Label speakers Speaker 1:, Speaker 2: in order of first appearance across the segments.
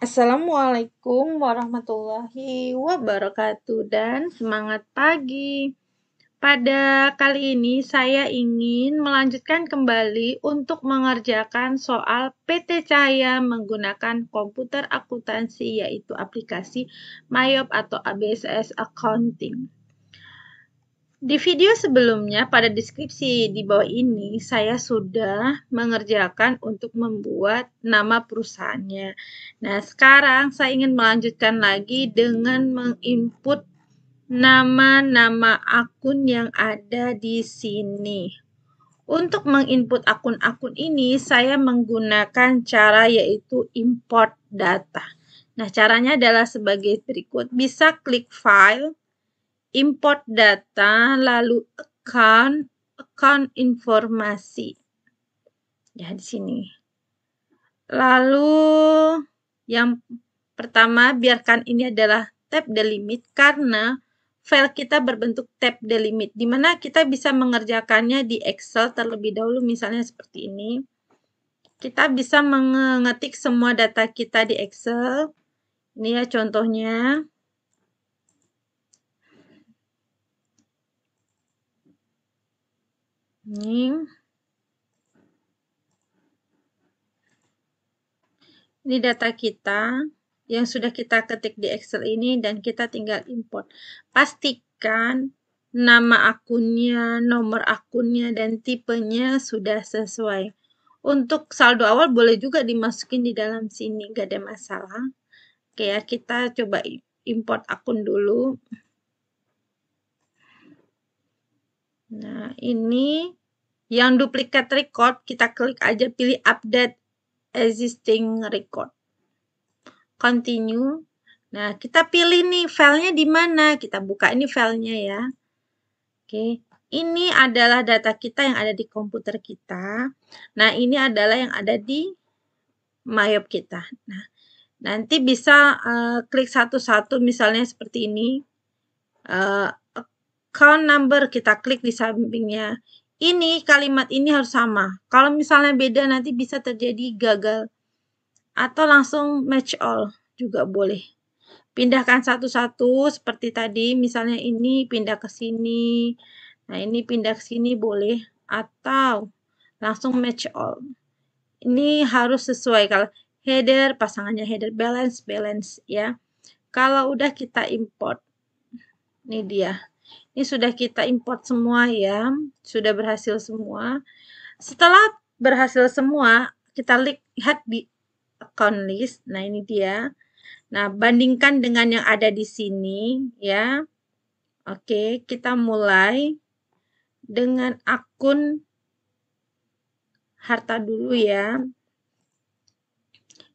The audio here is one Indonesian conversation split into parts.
Speaker 1: Assalamualaikum warahmatullahi wabarakatuh dan semangat pagi. Pada kali ini saya ingin melanjutkan kembali untuk mengerjakan soal PT Cahaya menggunakan komputer akuntansi yaitu aplikasi MyOp atau ABSS Accounting. Di video sebelumnya, pada deskripsi di bawah ini, saya sudah mengerjakan untuk membuat nama perusahaannya. Nah, sekarang saya ingin melanjutkan lagi dengan menginput nama-nama akun yang ada di sini. Untuk menginput akun-akun ini, saya menggunakan cara yaitu import data. Nah, caranya adalah sebagai berikut. Bisa klik file, import data, lalu account, account informasi. Ya, di sini. Lalu yang pertama, biarkan ini adalah tab delimit karena file kita berbentuk tab delimit, di mana kita bisa mengerjakannya di Excel terlebih dahulu, misalnya seperti ini. Kita bisa mengetik semua data kita di Excel. Ini ya contohnya. Ning. Ini data kita yang sudah kita ketik di Excel ini dan kita tinggal import. Pastikan nama akunnya, nomor akunnya, dan tipenya sudah sesuai. Untuk saldo awal boleh juga dimasukin di dalam sini, gak ada masalah. Oke ya, kita coba import akun dulu. Nah, ini yang duplikat record, kita klik aja pilih update existing record. Continue. Nah, kita pilih nih filenya di mana. Kita buka ini filenya ya. Oke, ini adalah data kita yang ada di komputer kita. Nah, ini adalah yang ada di Mayop kita. Nah, nanti bisa uh, klik satu-satu misalnya seperti ini. Uh, account number kita klik di sampingnya ini kalimat ini harus sama. Kalau misalnya beda nanti bisa terjadi gagal atau langsung match all juga boleh. Pindahkan satu-satu seperti tadi, misalnya ini pindah ke sini. Nah, ini pindah ke sini boleh atau langsung match all. Ini harus sesuai kalau header pasangannya header balance balance ya. Kalau udah kita import. Ini dia. Ini sudah kita import semua ya, sudah berhasil semua. Setelah berhasil semua, kita lihat di account list. Nah, ini dia. Nah, bandingkan dengan yang ada di sini ya. Oke, kita mulai dengan akun harta dulu ya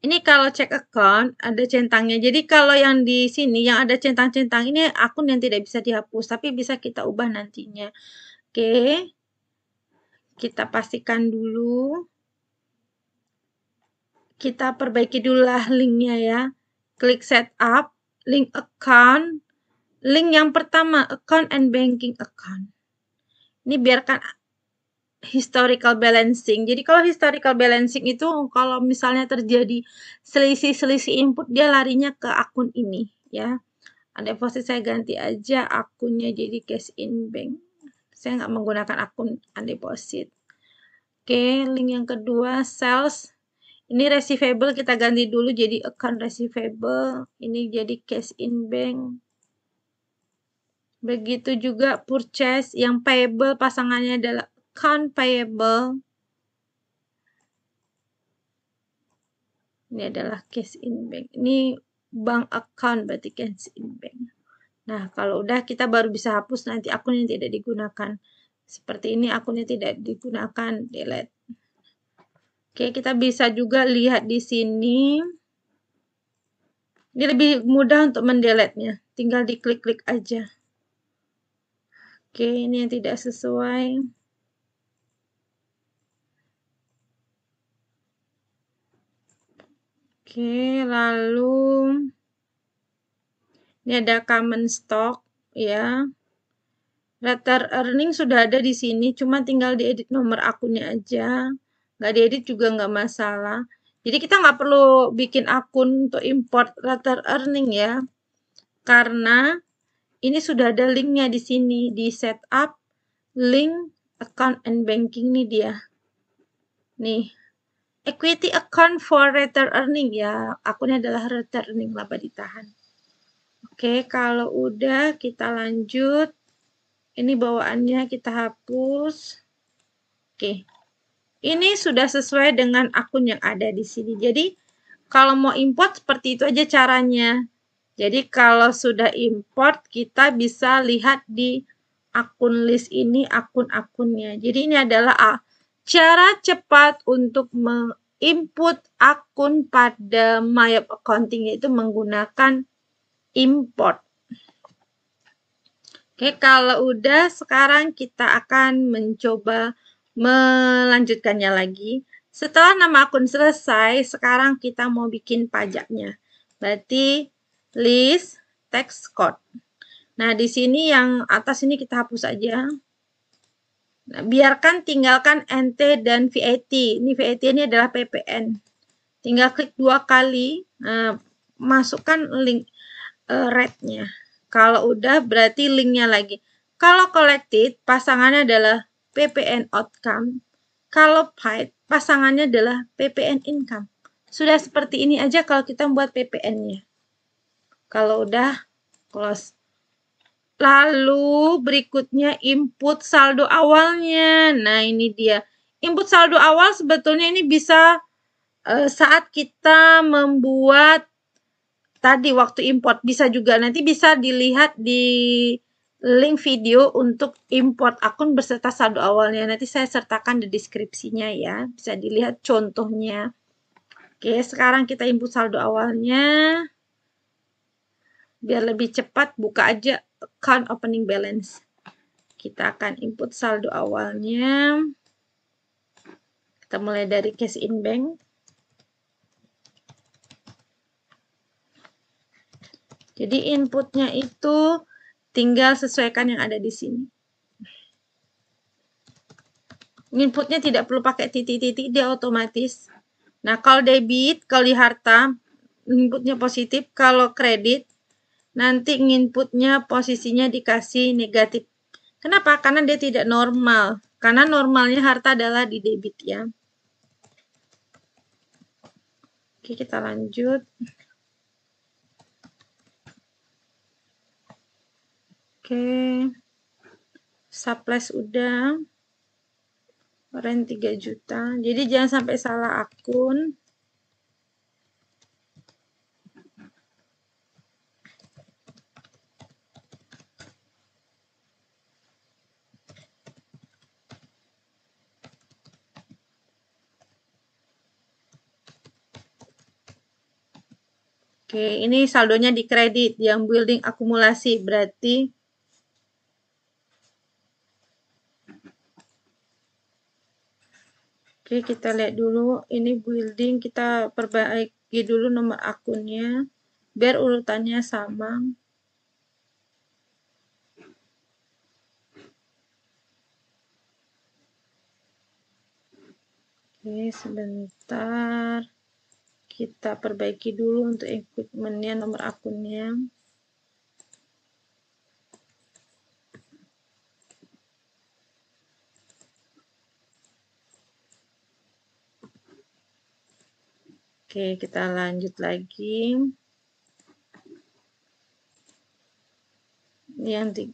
Speaker 1: ini kalau cek account ada centangnya. Jadi kalau yang di sini yang ada centang-centang ini akun yang tidak bisa dihapus tapi bisa kita ubah nantinya. Oke. Kita pastikan dulu. Kita perbaiki dulu lah linknya ya. Klik setup, link account. Link yang pertama account and banking account. Ini biarkan historical balancing. Jadi kalau historical balancing itu kalau misalnya terjadi selisih-selisih input dia larinya ke akun ini ya. Ada posisi saya ganti aja akunnya jadi cash in bank. Saya nggak menggunakan akun deposit. Oke, link yang kedua sales. Ini receivable kita ganti dulu jadi account receivable. Ini jadi cash in bank. Begitu juga purchase yang payable pasangannya adalah account payable ini adalah cash in bank. Ini bank account berarti cash in bank. Nah, kalau udah kita baru bisa hapus nanti akun yang tidak digunakan. Seperti ini akunnya tidak digunakan, delete. Oke, kita bisa juga lihat di sini. Ini lebih mudah untuk mendelete-nya. Tinggal diklik-klik aja. Oke, ini yang tidak sesuai. Oke, lalu ini ada common stock ya. letter earning sudah ada di sini, cuma tinggal diedit nomor akunnya aja. Nggak diedit juga nggak masalah. Jadi kita nggak perlu bikin akun untuk import letter earning ya. Karena ini sudah ada linknya di sini, di setup link account and banking ini dia. Nih, equity account for return earning ya akunnya adalah return earning laba ditahan Oke kalau udah kita lanjut ini bawaannya kita hapus Oke ini sudah sesuai dengan akun yang ada di sini jadi kalau mau import seperti itu aja caranya jadi kalau sudah import kita bisa lihat di akun list ini akun-akunnya jadi ini adalah ah, cara cepat untuk input akun pada my Accounting itu menggunakan import. Oke, kalau udah sekarang kita akan mencoba melanjutkannya lagi. Setelah nama akun selesai, sekarang kita mau bikin pajaknya. Berarti list text code. Nah, di sini yang atas ini kita hapus aja biarkan tinggalkan NT dan VAT. Ini VAT ini adalah PPN. Tinggal klik dua kali, uh, masukkan link eh, rate nya Kalau udah berarti linknya lagi. Kalau collected pasangannya adalah PPN outcome. Kalau paid pasangannya adalah PPN income. Sudah seperti ini aja kalau kita buat PPN-nya. Kalau udah close. Lalu berikutnya input saldo awalnya. Nah, ini dia. Input saldo awal sebetulnya ini bisa e, saat kita membuat tadi waktu import bisa juga nanti bisa dilihat di link video untuk import akun beserta saldo awalnya. Nanti saya sertakan di deskripsinya ya. Bisa dilihat contohnya. Oke, sekarang kita input saldo awalnya. Biar lebih cepat buka aja account opening balance. Kita akan input saldo awalnya. Kita mulai dari cash in bank. Jadi inputnya itu tinggal sesuaikan yang ada di sini. Inputnya tidak perlu pakai titik-titik, dia otomatis. Nah, kalau debit, kalau di harta, inputnya positif. Kalau kredit, nanti inputnya posisinya dikasih negatif. Kenapa? Karena dia tidak normal. Karena normalnya harta adalah di debit ya. Oke, kita lanjut. Oke. Supplies udah. Rent 3 juta. Jadi jangan sampai salah akun. Oke, ini saldonya di kredit yang building akumulasi berarti Oke, kita lihat dulu ini building kita perbaiki dulu nomor akunnya biar urutannya sama. Oke, sebentar kita perbaiki dulu untuk equipmentnya nomor akunnya Oke, kita lanjut lagi. Yang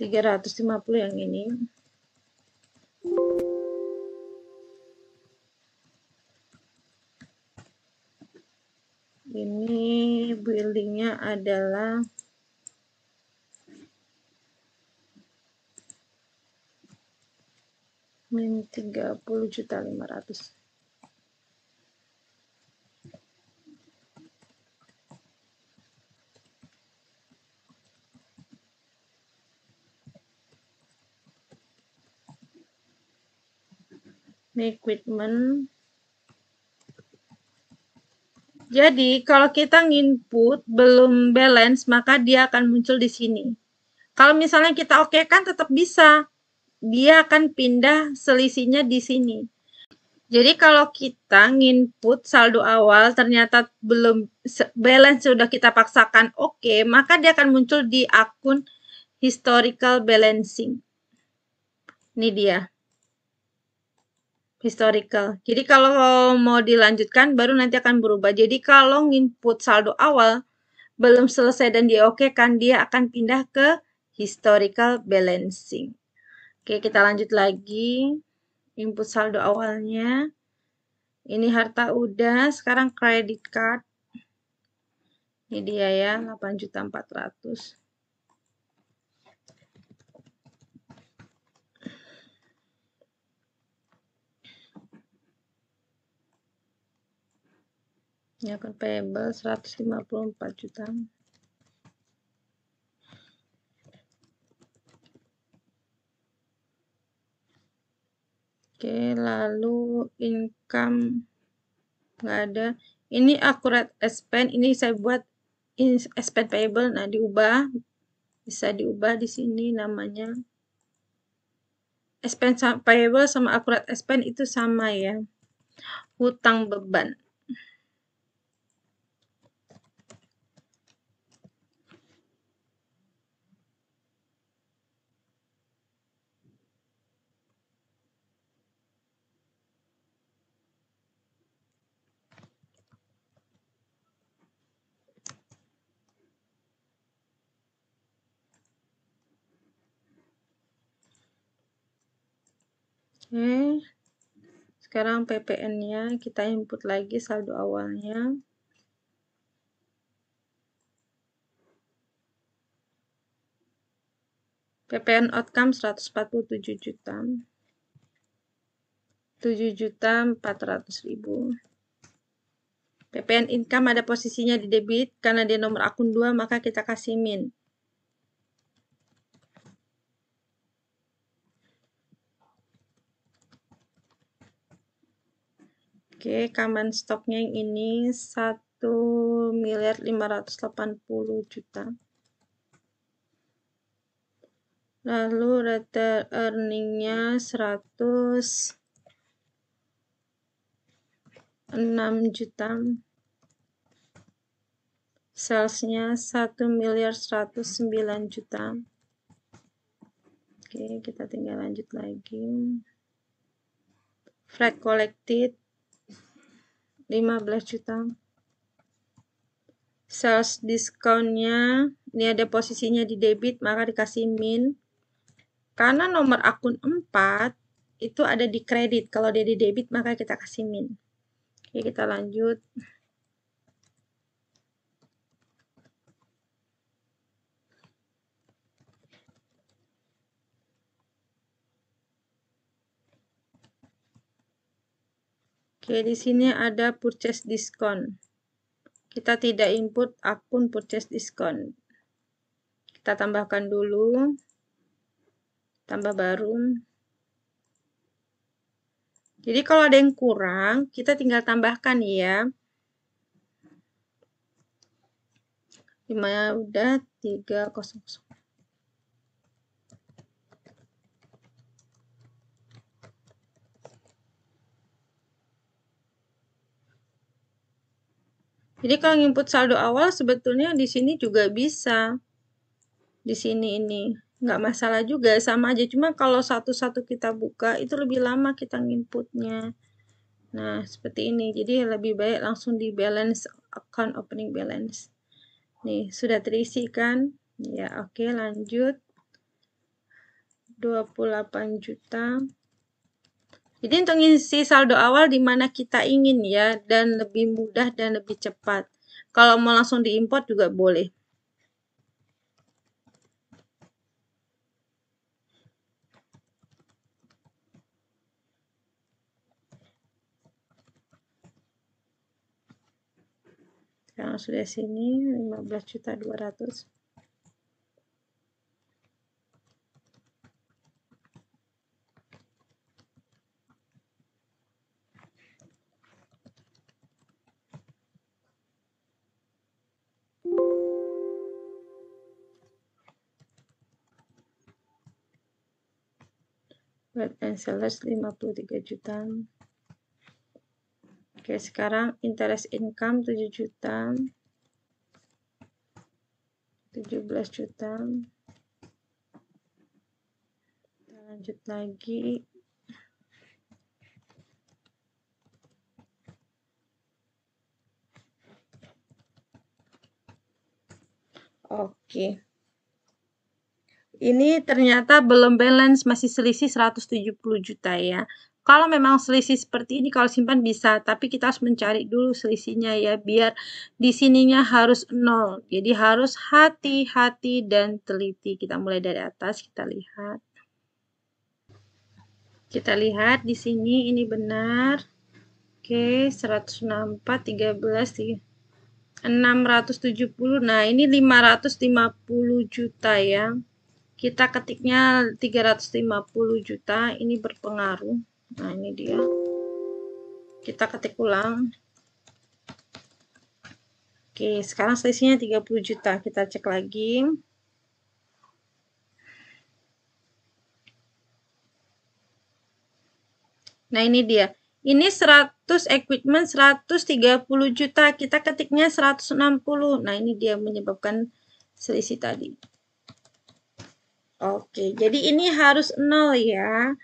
Speaker 1: 350 yang ini. adalah min 30 juta 500 equipment jadi, kalau kita nginput belum balance, maka dia akan muncul di sini. Kalau misalnya kita oke kan tetap bisa. Dia akan pindah selisihnya di sini. Jadi kalau kita nginput saldo awal ternyata belum balance sudah kita paksakan oke, okay, maka dia akan muncul di akun historical balancing. Ini dia historical. Jadi kalau mau dilanjutkan baru nanti akan berubah. Jadi kalau nginput saldo awal belum selesai dan dia oke, kan dia akan pindah ke historical balancing. Oke, kita lanjut lagi. Input saldo awalnya. Ini harta udah, sekarang credit card. Ini dia ya, 8.400. ini akan payable 154 juta oke lalu income nggak ada ini akurat expense ini saya buat expense payable nah diubah bisa diubah di sini namanya expense payable sama akurat expense itu sama ya hutang beban Oke. Hmm. Sekarang PPN-nya kita input lagi saldo awalnya. PPN outcome 147 juta. 7 juta 400 ribu. PPN income ada posisinya di debit karena dia nomor akun 2 maka kita kasih min. Oke, common stocknya yang ini 1 miliar 580 juta. Lalu rate earningnya 100 6 juta salesnya 1 miliar 109 juta oke kita tinggal lanjut lagi flag collected 15 juta sales discountnya ini ada posisinya di debit maka dikasih min karena nomor akun 4 itu ada di kredit kalau dia di debit maka kita kasih min oke kita lanjut Oke, di sini ada purchase diskon. Kita tidak input akun purchase diskon. Kita tambahkan dulu. Tambah baru. Jadi kalau ada yang kurang, kita tinggal tambahkan ya. Gimana udah 300. Jadi kalau nginput saldo awal sebetulnya di sini juga bisa. Di sini ini nggak masalah juga sama aja cuma kalau satu-satu kita buka itu lebih lama kita nginputnya. Nah, seperti ini. Jadi lebih baik langsung di balance account opening balance. Nih, sudah terisi kan? Ya, oke lanjut. 28 juta. Jadi untuk ngisi saldo awal di mana kita ingin ya dan lebih mudah dan lebih cepat. Kalau mau langsung diimport juga boleh. Yang sudah sini 15 juta 200. web and sellers 53 juta oke sekarang interest income 7 juta 17 juta kita lanjut lagi oke okay. Ini ternyata belum balance, masih selisih 170 juta ya. Kalau memang selisih seperti ini kalau simpan bisa, tapi kita harus mencari dulu selisihnya ya biar di sininya harus nol. Jadi harus hati-hati dan teliti. Kita mulai dari atas, kita lihat. Kita lihat di sini ini benar. Oke, 164 13 670. Nah, ini 550 juta ya kita ketiknya 350 juta ini berpengaruh nah ini dia kita ketik ulang oke sekarang selisihnya 30 juta kita cek lagi nah ini dia ini 100 equipment 130 juta kita ketiknya 160 nah ini dia menyebabkan selisih tadi Oke, jadi ini harus nol ya.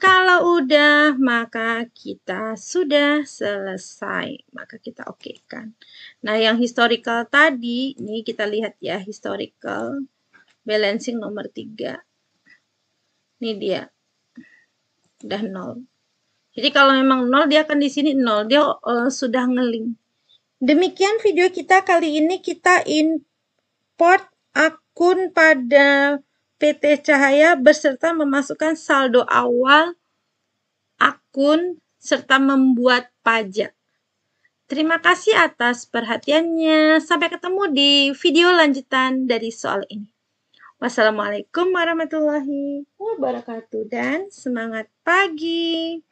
Speaker 1: Kalau udah, maka kita sudah selesai. Maka kita oke kan. Nah, yang historical tadi, ini kita lihat ya, historical balancing nomor 3. Ini dia. Udah nol. Jadi kalau memang nol dia akan di sini nol Dia uh, sudah ngeling. Demikian video kita kali ini. Kita import akun pada PT Cahaya beserta memasukkan saldo awal akun serta membuat pajak. Terima kasih atas perhatiannya. Sampai ketemu di video lanjutan dari soal ini. Wassalamualaikum warahmatullahi wabarakatuh dan semangat pagi.